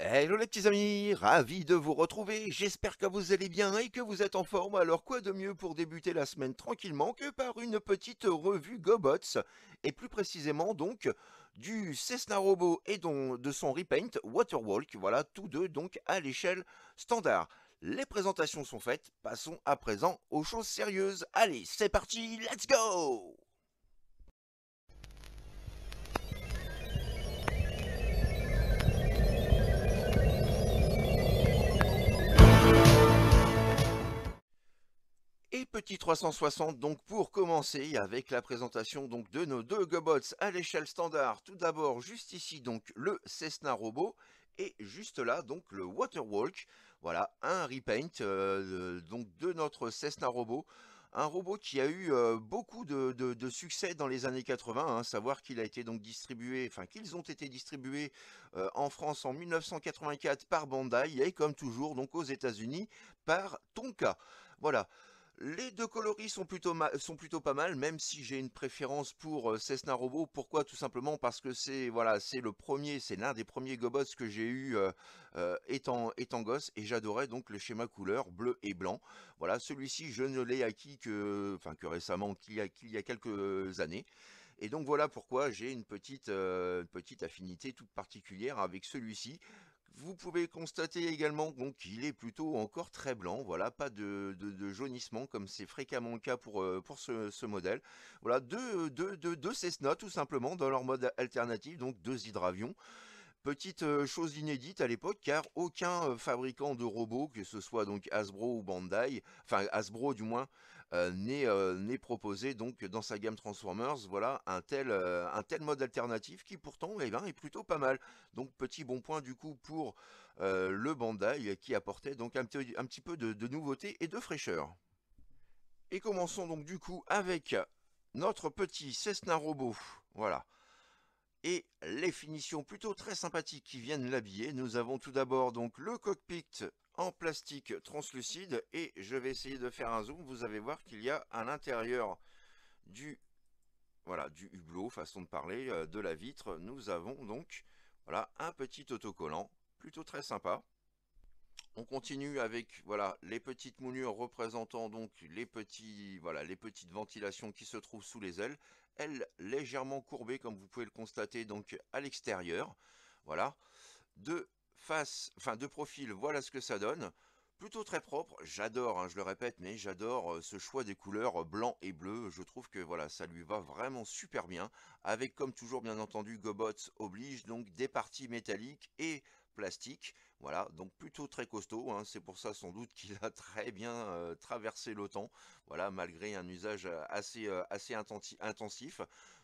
Hello les petits amis, ravi de vous retrouver, j'espère que vous allez bien et que vous êtes en forme, alors quoi de mieux pour débuter la semaine tranquillement que par une petite revue GoBots, et plus précisément donc du Cessna Robo et de son repaint Waterwalk, voilà tous deux donc à l'échelle standard. Les présentations sont faites, passons à présent aux choses sérieuses, allez c'est parti, let's go petit 360 donc pour commencer avec la présentation donc de nos deux gobots à l'échelle standard. Tout d'abord juste ici donc le Cessna Robot et juste là donc le Waterwalk. Voilà un repaint euh, donc de notre Cessna Robot un robot qui a eu euh, beaucoup de, succès dans les années 80, à hein. savoir qu'il a été donc distribué, enfin qu'ils ont été distribués euh, en France en 1984 par Bandai et comme toujours donc aux États-Unis par Tonka. Voilà. Les deux coloris sont plutôt, sont plutôt pas mal, même si j'ai une préférence pour euh, Cessna Robot. Pourquoi Tout simplement parce que c'est voilà, c'est le premier, c'est l'un des premiers Gobots que j'ai eu euh, euh, étant, gosse, et j'adorais donc le schéma couleur bleu et blanc. Voilà, celui-ci je ne l'ai acquis que, que récemment, qu'il y, y a quelques années. Et donc voilà pourquoi j'ai une petite, petite affinité toute particulière avec celui-ci. Vous pouvez constater également qu'il est plutôt encore très blanc, voilà, pas de, jaunissement comme c'est fréquemment le cas pour, euh, ce, modèle. Voilà, deux, deux Cessna tout simplement dans leur mode alternatif, donc deux hydravions. Petite euh, chose inédite à l'époque, car aucun euh, fabricant de robots, que ce soit donc Hasbro ou Bandai, enfin Hasbro du moins, euh, euh, n'est proposé donc dans sa gamme Transformers voilà un tel, euh, un tel mode alternatif qui pourtant eh ben, est plutôt pas mal. Donc petit bon point du coup pour le Bandai qui apportait donc un petit, un petit peu de, nouveauté et de fraîcheur. Et commençons donc du coup avec notre petit Cessna Robot. Voilà et les finitions plutôt très sympathiques qui viennent l'habiller. Nous avons tout d'abord donc le cockpit en plastique translucide et je vais essayer de faire un zoom. Vous allez voir qu'il y a à l'intérieur du voilà du hublot, façon de parler, euh, de la vitre, nous avons donc voilà un petit autocollant plutôt très sympa. On continue avec voilà les petites moulures représentant donc les petits voilà les petites ventilations qui se trouvent sous les ailes, elles légèrement courbées comme vous pouvez le constater donc à l'extérieur. Voilà de face, enfin de profil, voilà ce que ça donne plutôt très propre. J'adore, hein, je le répète, mais j'adore euh, ce choix des couleurs euh, blanc et bleu. Je trouve que voilà, ça lui va vraiment super bien. Avec comme toujours bien entendu Gobots oblige, donc des parties métalliques et plastiques. Voilà, donc plutôt très costaud, hein. c'est pour ça sans doute qu'il a très bien euh, traversé traversé l'OTAN, voilà, malgré un usage assez, assez intensif.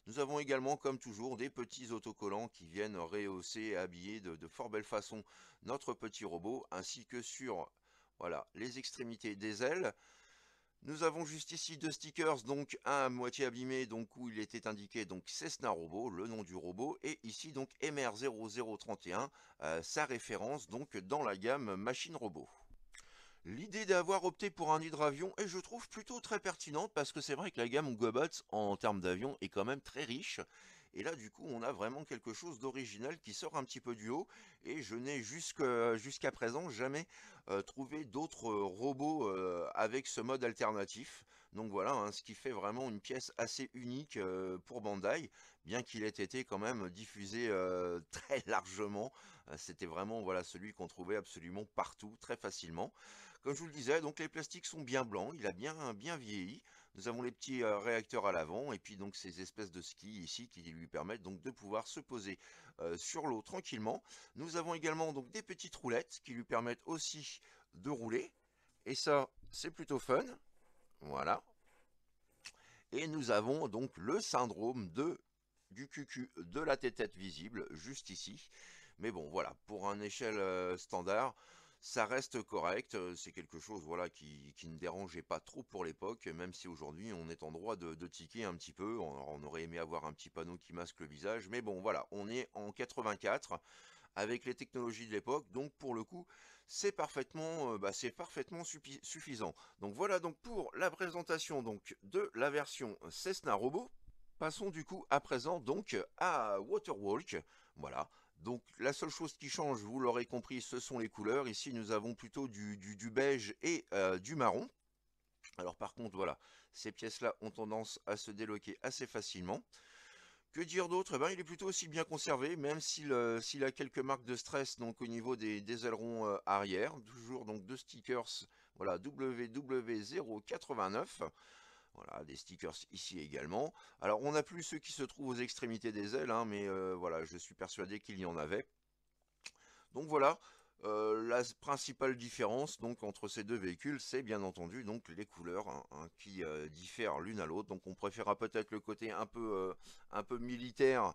Nous avons également, comme toujours, des petits autocollants qui viennent rehausser et habiller de, de fort belle façon notre petit robot, ainsi que sur voilà, les extrémités des ailes. Nous avons juste ici deux stickers, donc un à moitié abîmé, donc où il était indiqué donc Cessna Robot, le nom du robot, et ici donc MR0031, euh, sa référence donc dans la gamme machine robot. L'idée d'avoir opté pour un hydravion est je trouve plutôt très pertinente parce que c'est vrai que la gamme GoBots en termes d'avion est quand même très riche et là, du coup, on a vraiment quelque chose d'original qui sort un petit peu du haut. Et je n'ai jusqu'à présent jamais euh, trouvé d'autres euh, robots euh, avec ce mode alternatif. Donc voilà, hein, ce qui fait vraiment une pièce assez unique pour Bandai, bien qu'il ait été quand même diffusé très largement. C'était vraiment voilà celui qu'on trouvait absolument partout, très facilement. Comme je vous le disais, donc les plastiques sont bien blancs, il a bien, bien vieilli. Nous avons les petits euh, réacteurs à l'avant et puis donc ces espèces de skis ici qui lui permettent donc de pouvoir se poser euh, sur l'eau tranquillement. Nous avons également donc des petites roulettes qui lui permettent aussi de rouler. Et ça, c'est plutôt fun. Voilà. Et nous avons donc le syndrome de du QQ de la tête visible juste ici. Mais bon, voilà, pour un échelle euh, standard, ça reste correct, c'est quelque chose voilà, qui, ne dérangeait pas trop pour l'époque, même si aujourd'hui on est en droit de, tiquer un petit peu, on, aurait aimé avoir un petit panneau qui masque le visage, mais bon voilà, on est en 84 avec les technologies de l'époque, donc pour le coup c'est parfaitement, bah, parfaitement suffisant. Donc voilà donc pour la présentation donc, de la version Cessna Robot, passons du coup à présent donc à Waterwalk, voilà, donc la seule chose qui change, vous l'aurez compris, ce sont les couleurs. Ici, nous avons plutôt du, beige et euh, du marron. Alors par contre, voilà, ces pièces-là ont tendance à se déloquer assez facilement. Que dire d'autre eh ben, Il est plutôt aussi bien conservé, même euh, s'il a quelques marques de stress donc, au niveau des, ailerons euh, arrière. Toujours donc deux stickers, voilà, WW089. Voilà, des stickers ici également. Alors, on n'a plus ceux qui se trouvent aux extrémités des ailes, hein, mais euh, voilà, je suis persuadé qu'il y en avait. Donc voilà, euh, la principale différence donc entre ces deux véhicules, c'est bien entendu donc les couleurs hein, hein, qui euh, diffèrent l'une à l'autre. Donc on préférera peut-être le côté un peu, un peu militaire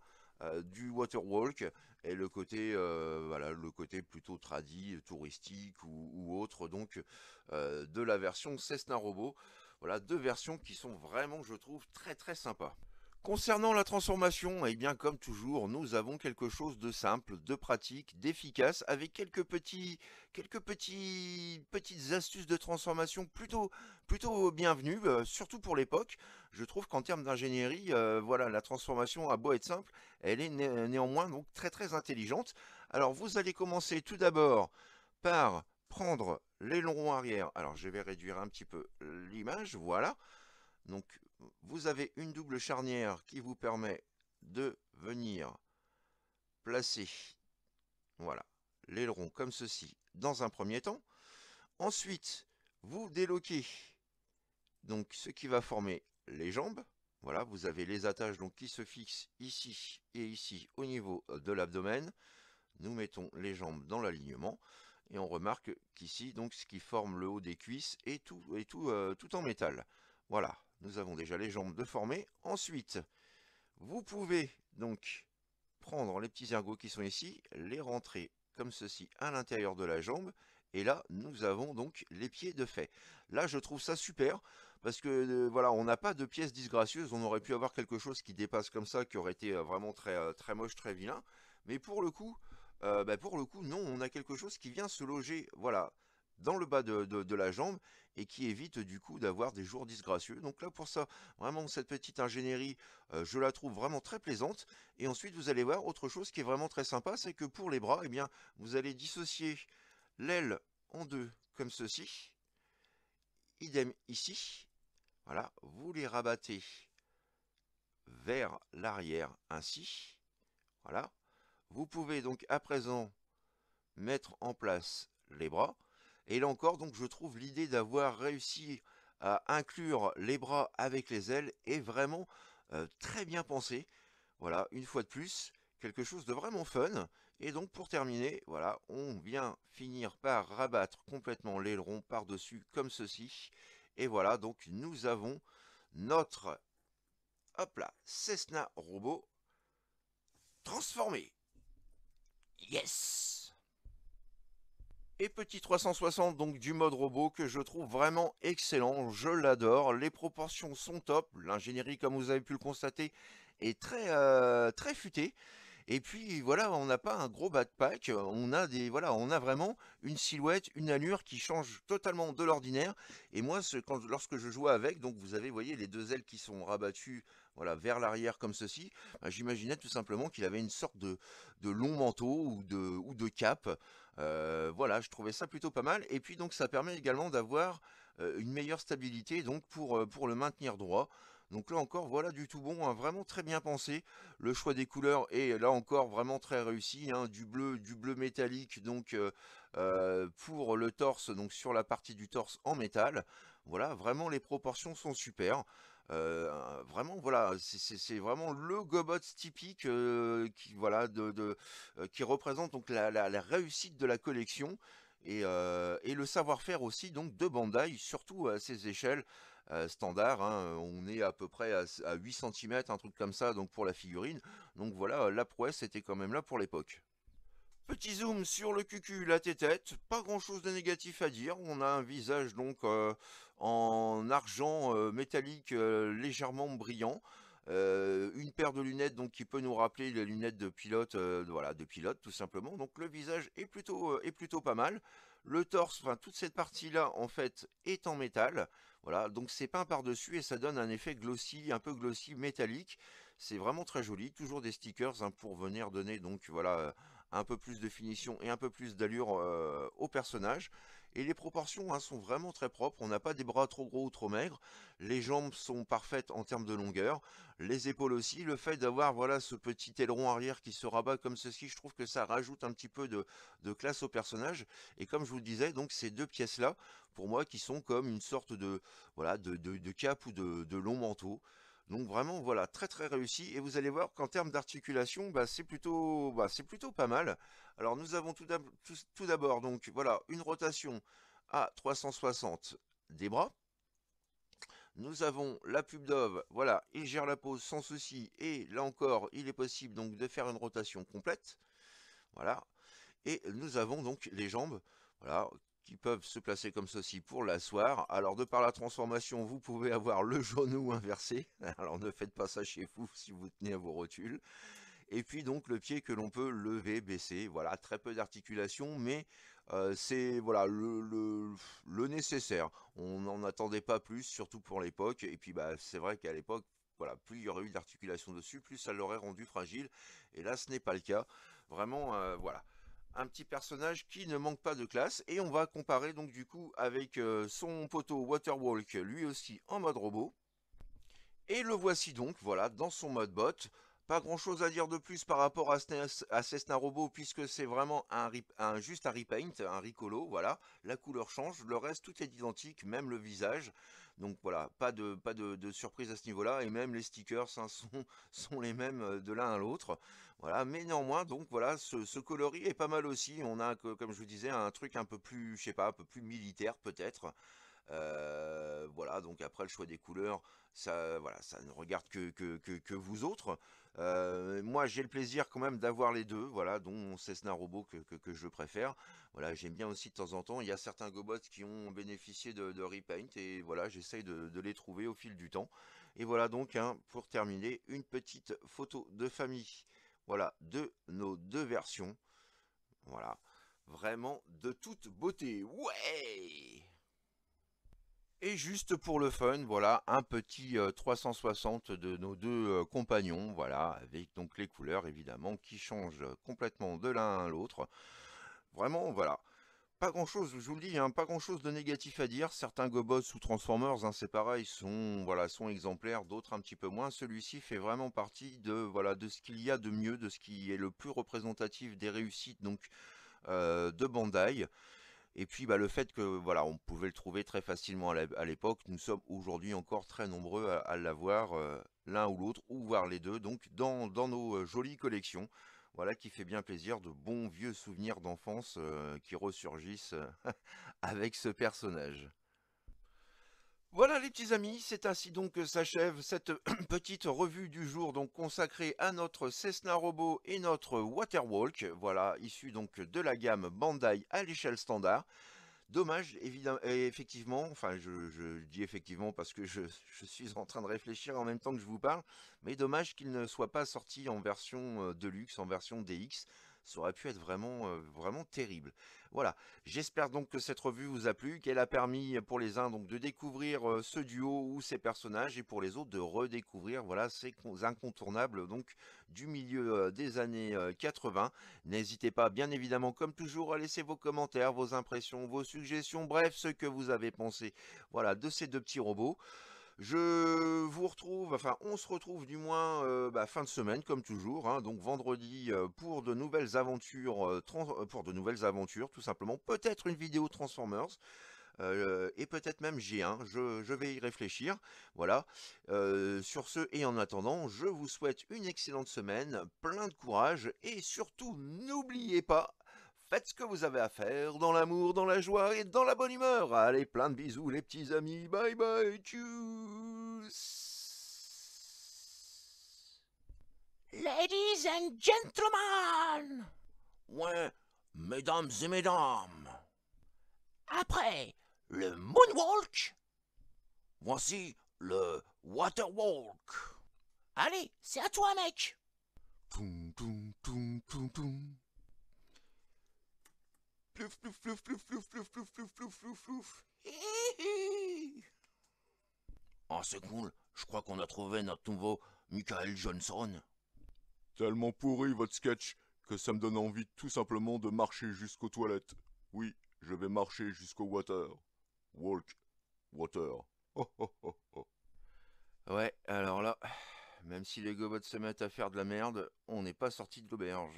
du Waterwalk et le côté voilà le côté plutôt tradit touristique ou, autre donc de la version Cessna Robot voilà deux versions qui sont vraiment, je trouve, très très sympas. Concernant la transformation, eh bien comme toujours, nous avons quelque chose de simple, de pratique, d'efficace, avec quelques petits, quelques petits, petites astuces de transformation plutôt, plutôt bienvenues, euh, surtout pour l'époque. Je trouve qu'en termes d'ingénierie, euh, voilà, la transformation à beau être simple, elle est néanmoins donc très très intelligente. Alors vous allez commencer tout d'abord par prendre les arrière. Alors, je vais réduire un petit peu l'image, voilà. Donc, vous avez une double charnière qui vous permet de venir placer, voilà, l'aileron comme ceci dans un premier temps. Ensuite, vous déloquez donc ce qui va former les jambes. Voilà, vous avez les attaches donc qui se fixent ici et ici au niveau de l'abdomen. Nous mettons les jambes dans l'alignement. Et on remarque qu'ici, donc, ce qui forme le haut des cuisses est tout, euh, tout, en métal. Voilà, nous avons déjà les jambes de Ensuite, vous pouvez donc prendre les petits ergots qui sont ici, les rentrer comme ceci à l'intérieur de la jambe. Et là, nous avons donc les pieds de fait. Là, je trouve ça super, parce que euh, voilà, on n'a pas de pièces disgracieuses. On aurait pu avoir quelque chose qui dépasse comme ça, qui aurait été euh, vraiment très, très moche, très vilain. Mais pour le coup, euh, bah, pour le coup, non, on a quelque chose qui vient se loger, dans le bas de, la jambe et qui évite du coup d'avoir des jours disgracieux. Donc là pour ça, vraiment cette petite ingénierie, euh, je la trouve vraiment très plaisante. Et ensuite vous allez voir autre chose qui est vraiment très sympa, c'est que pour les bras, eh bien, vous allez dissocier l'aile en deux comme ceci. Idem ici. Voilà, vous les rabattez vers l'arrière ainsi. Voilà. Vous pouvez donc à présent mettre en place les bras. Et là encore, donc, je trouve l'idée d'avoir réussi à inclure les bras avec les ailes est vraiment euh, très bien pensée. Voilà, une fois de plus, quelque chose de vraiment fun. Et donc, pour terminer, voilà, on vient finir par rabattre complètement l'aileron par-dessus, comme ceci. Et voilà, donc, nous avons notre, hop là, Cessna Robot transformé. Yes et petit 360 donc du mode robot que je trouve vraiment excellent, je l'adore, les proportions sont top, l'ingénierie comme vous avez pu le constater est très euh, très futée. Et puis voilà, on n'a pas un gros backpack, on a des voilà, on a vraiment une silhouette, une allure qui change totalement de l'ordinaire. Et moi, quand, lorsque je joue avec, donc vous avez, voyez, les deux ailes qui sont rabattues voilà, vers l'arrière comme ceci, ben, j'imaginais tout simplement qu'il avait une sorte de, long manteau ou de, cape. Euh, voilà, je trouvais ça plutôt pas mal. Et puis donc ça permet également d'avoir euh, une meilleure stabilité donc pour, euh, pour le maintenir droit. Donc là encore, voilà du tout bon, hein, vraiment très bien pensé. Le choix des couleurs est là encore vraiment très réussi, hein. du bleu, du bleu métallique donc pour le torse, donc sur la partie du torse en métal. Voilà, vraiment les proportions sont super. Euh, vraiment, voilà, c'est vraiment le Gobots typique euh, qui, voilà, de, euh, qui représente donc la, réussite de la collection et, le savoir-faire aussi donc de Bandai, surtout à ces échelles standards hein, on est à peu près à, à 8 cm, un truc comme ça, donc pour la figurine. Donc voilà, la prouesse était quand même là pour l'époque. Petit zoom sur le cucu, la tête, pas grand chose de négatif à dire, on a un visage donc euh, en argent euh, métallique euh, légèrement brillant, une paire de lunettes donc qui peut nous rappeler les lunettes de pilote, voilà, de pilote tout simplement, donc le visage est plutôt, est plutôt pas mal, le torse, enfin toute cette partie là en fait est en métal, voilà, donc c'est peint par-dessus et ça donne un effet glossy, un peu glossy métallique. C'est vraiment très joli, toujours des stickers hein, pour venir donner donc voilà un peu plus de finition et un peu plus d'allure euh, au personnage. Et les proportions hein, sont vraiment très propres, on n'a pas des bras trop gros ou trop maigres, les jambes sont parfaites en termes de longueur, les épaules aussi, le fait d'avoir voilà ce petit aileron arrière qui se rabat comme ceci, je trouve que ça rajoute un petit peu de, classe au personnage. Et comme je vous le disais, donc ces deux pièces là, pour moi, qui sont comme une sorte de, voilà, de cap ou de long manteau. Donc vraiment, voilà, très très réussi. Et vous allez voir qu'en termes d'articulation, bah, c'est plutôt, bah, c'est plutôt pas mal. Alors nous avons tout d'abord donc voilà une rotation à 360 des bras. Nous avons la pub Dove, voilà, il gère la pose sans souci, et là encore, il est possible donc de faire une rotation complète, voilà, et nous avons donc les jambes, voilà, qui peuvent se placer comme ceci pour l'asseoir. Alors de par la transformation, vous pouvez avoir le genou inversé. Alors ne faites pas ça chez vous si vous tenez à vos rotules. Et puis donc le pied que l'on peut lever, baisser. Voilà, très peu d'articulation, mais euh, c'est voilà le, nécessaire. On n'en attendait pas plus, surtout pour l'époque. Et puis bah c'est vrai qu'à l'époque, voilà, plus il y aurait eu d'articulation dessus, plus ça l'aurait rendu fragile. Et là, ce n'est pas le cas. Vraiment, euh, voilà un petit personnage qui ne manque pas de classe et on va comparer donc du coup avec euh, son poteau Waterwalk lui aussi en mode robot et le voici donc voilà dans son mode bot pas grand chose à dire de plus par rapport à, à Cessna Robot puisque c'est vraiment un, un, juste un repaint, un ricolo. voilà, la couleur change, le reste tout est identique, même le visage, donc voilà, pas de, pas de, surprise à ce niveau-là, et même les stickers hein, sont, sont les mêmes euh, de l'un à l'autre. Voilà, mais néanmoins, donc voilà, ce, coloris est pas mal aussi. On a, comme je vous disais, un truc un peu plus, je sais pas, un peu plus militaire peut-être. Euh, voilà, donc après le choix des couleurs, ça, voilà, ça ne regarde que, que, que vous autres moi, j'ai le plaisir quand même d'avoir les deux, voilà, dont c'est Cessna Robot que, je préfère. Voilà, j'aime bien aussi de temps en temps. Il y a certains gobots qui ont bénéficié de, repaint et voilà, j'essaye de, les trouver au fil du temps. Et voilà donc, hein, pour terminer, une petite photo de famille. Voilà, de nos deux versions. Voilà, vraiment de toute beauté. Ouais et juste pour le fun, voilà, un petit 360 euh, de nos deux euh, compagnons, voilà, avec donc les couleurs évidemment qui changent euh, complètement de l'un à l'autre. Vraiment, voilà pas grand chose, je vous le dis, hein, pas grand chose de négatif à dire. Certains Gobots ou Transformers, hein, c'est pareil, sont, voilà, sont exemplaires, d'autres un petit peu moins. Celui-ci fait vraiment partie de, voilà, de ce qu'il y a de mieux, de ce qui est le plus représentatif des réussites donc, de Bandai. Et puis bah, le fait que voilà, on pouvait le trouver très facilement à l'époque, nous sommes aujourd'hui encore très nombreux à, l'avoir, euh, l'un ou l'autre, ou voir les deux, donc dans, nos euh, jolies collections. Voilà qui fait bien plaisir, de bons vieux souvenirs d'enfance euh, qui ressurgissent avec ce personnage. Voilà les petits amis, c'est ainsi donc que s'achève cette petite revue du jour donc consacrée à notre Cessna Robot et notre Waterwalk, voilà, issu donc de la gamme Bandai à l'échelle standard. Dommage, évidemment, euh, effectivement, enfin je, dis effectivement parce que je, suis en train de réfléchir en même temps que je vous parle, mais dommage qu'il ne soit pas sorti en version euh, Deluxe, en version DX, ça aurait pu être vraiment, euh, vraiment terrible. Voilà, j'espère donc que cette revue vous a plu, qu'elle a permis pour les uns donc de découvrir euh, ce duo ou ces personnages et pour les autres de redécouvrir voilà ces incontournables donc du milieu euh, des années 80. N'hésitez pas bien évidemment comme toujours à laisser vos commentaires, vos impressions, vos suggestions, bref ce que vous avez pensé voilà de ces deux petits robots. Je vous retrouve, enfin on se retrouve du moins euh, bah, fin de semaine comme toujours, hein, donc vendredi euh, pour de nouvelles aventures, euh, pour de nouvelles aventures tout simplement, peut-être une vidéo Transformers. et peut-être même G1, je, vais y réfléchir, voilà, sur ce, et en attendant, je vous souhaite une excellente semaine, plein de courage, et surtout, n'oubliez pas, faites ce que vous avez à faire, dans l'amour, dans la joie et dans la bonne humeur. Allez, plein de bisous les petits amis, bye bye, tchuss Ladies and gentlemen Ouais, mesdames et mesdames Après le moonwalk, voici le waterwalk. Allez, c'est à toi, mec Plouf, plouf, oh, c'est cool. Je crois qu'on a trouvé notre nouveau Michael Johnson. Tellement pourri votre sketch que ça me donne envie tout simplement de marcher jusqu'aux toilettes. Oui, je vais marcher jusqu'au water. Walk. Water. Ouais, alors là, même si les gobots se mettent à faire de la merde, on n'est pas sorti de l'auberge.